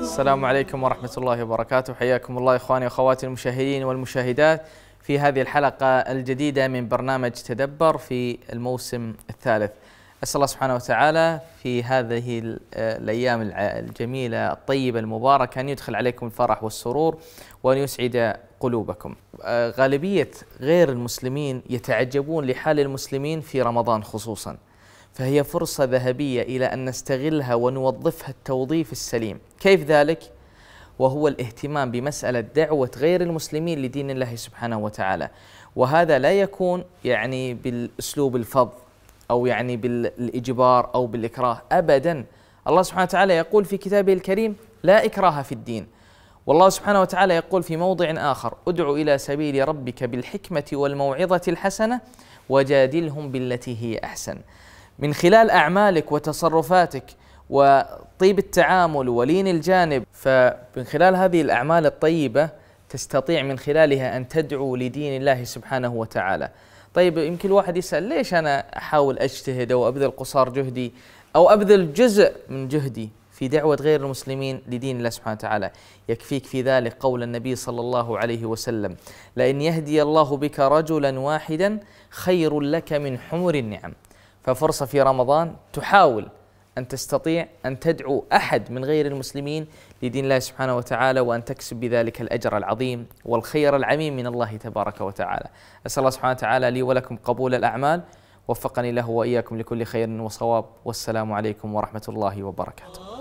السلام عليكم ورحمة الله وبركاته حياكم الله إخواني وأخواتي المشاهدين والمشاهدات في هذه الحلقة الجديدة من برنامج تدبر في الموسم الثالث أسأل الله سبحانه وتعالى في هذه الأيام الجميلة الطيبة المباركة أن يدخل عليكم الفرح والسرور وأن يسعد قلوبكم آه، غالبية غير المسلمين يتعجبون لحال المسلمين في رمضان خصوصا فهي فرصة ذهبية إلى أن نستغلها ونوظفها التوظيف السليم كيف ذلك؟ وهو الاهتمام بمسألة دعوة غير المسلمين لدين الله سبحانه وتعالى وهذا لا يكون يعني بالأسلوب الفظ أو يعني بالإجبار أو بالإكراه أبدا الله سبحانه وتعالى يقول في كتابه الكريم لا إكراه في الدين والله سبحانه وتعالى يقول في موضع آخر ادع إلى سبيل ربك بالحكمة والموعظة الحسنة وجادلهم بالتي هي أحسن من خلال أعمالك وتصرفاتك وطيب التعامل ولين الجانب فمن خلال هذه الأعمال الطيبة تستطيع من خلالها أن تدعو لدين الله سبحانه وتعالى طيب يمكن الواحد يسأل ليش أنا أحاول أجتهد أو أبذل قصار جهدي أو أبذل جزء من جهدي في دعوة غير المسلمين لدين الله سبحانه وتعالى يكفيك في ذلك قول النبي صلى الله عليه وسلم لئن يهدي الله بك رجلا واحدا خير لك من حمر النعم ففرصة في رمضان تحاول أن تستطيع أن تدعو أحد من غير المسلمين لدين الله سبحانه وتعالى وأن تكسب بذلك الأجر العظيم والخير العميم من الله تبارك وتعالى أسأل الله سبحانه وتعالى لي ولكم قبول الأعمال وفقني له وإياكم لكل خير وصواب والسلام عليكم ورحمة الله وبركاته